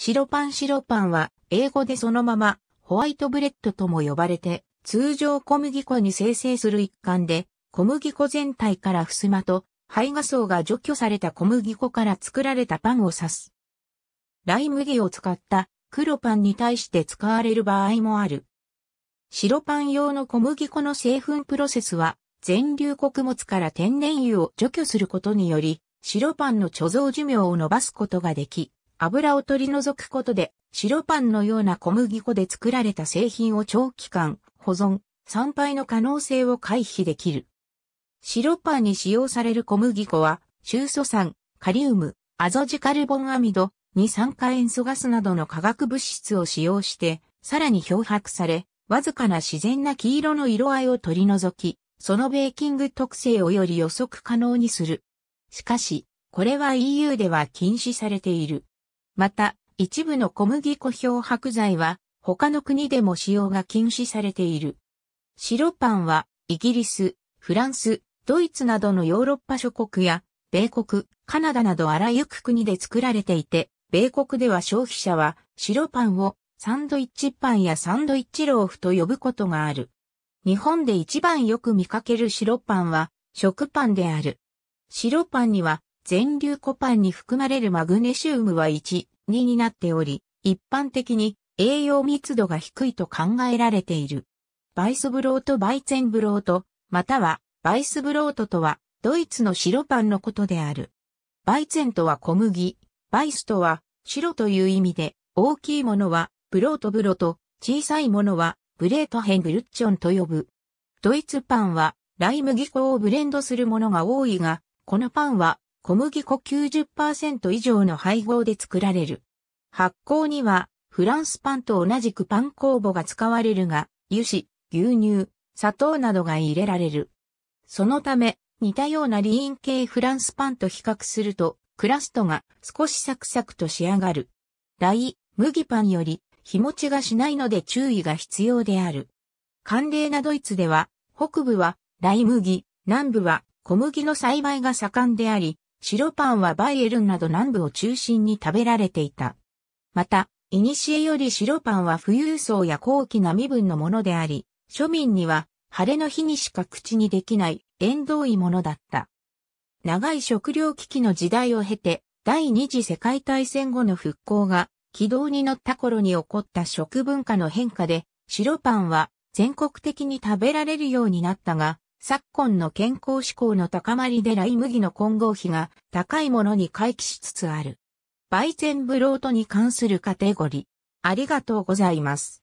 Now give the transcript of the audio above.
白パン白パンは英語でそのままホワイトブレッドとも呼ばれて通常小麦粉に生成する一環で小麦粉全体から襖と排ガ層が除去された小麦粉から作られたパンを指す。ライ麦を使った黒パンに対して使われる場合もある。白パン用の小麦粉の製粉プロセスは全粒穀物から天然油を除去することにより白パンの貯蔵寿命を伸ばすことができ、油を取り除くことで、白パンのような小麦粉で作られた製品を長期間、保存、産廃の可能性を回避できる。白パンに使用される小麦粉は、中素酸、カリウム、アゾジカルボンアミド、二酸化塩素ガスなどの化学物質を使用して、さらに漂白され、わずかな自然な黄色の色合いを取り除き、そのベーキング特性をより予測可能にする。しかし、これは EU では禁止されている。また、一部の小麦粉漂白剤は、他の国でも使用が禁止されている。白パンは、イギリス、フランス、ドイツなどのヨーロッパ諸国や、米国、カナダなどあらゆく国で作られていて、米国では消費者は白パンをサンドイッチパンやサンドイッチローフと呼ぶことがある。日本で一番よく見かける白パンは食パンである。白パンには全粒コパンに含まれるマグネシウムは1、2になっており、一般的に栄養密度が低いと考えられている。バイソブロート・バイツェンブロート、またはバイスブロートとは、ドイツの白パンのことである。バイツェンとは小麦、バイスとは白という意味で、大きいものはブロートブロと、小さいものはブレートヘンブルッチョンと呼ぶ。ドイツパンはライ麦粉をブレンドするものが多いが、このパンは小麦粉90%以上の配合で作られる。発酵にはフランスパンと同じくパン酵母が使われるが、油脂、牛乳、砂糖などが入れられる。そのため、似たようなリーン系フランスパンと比較すると、クラストが少しサクサクと仕上がる。大、麦パンより日持ちがしないので注意が必要である。寒冷なドイツでは、北部は大麦、南部は小麦の栽培が盛んであり、白パンはバイエルンなど南部を中心に食べられていた。また、古より白パンは富裕層や高貴な身分のものであり、庶民には晴れの日にしか口にできない縁遠いものだった。長い食糧危機の時代を経て、第二次世界大戦後の復興が軌道に乗った頃に起こった食文化の変化で、白パンは全国的に食べられるようになったが、昨今の健康志向の高まりでライ麦の混合比が高いものに回帰しつつある。バイゼンブロートに関するカテゴリー。ありがとうございます。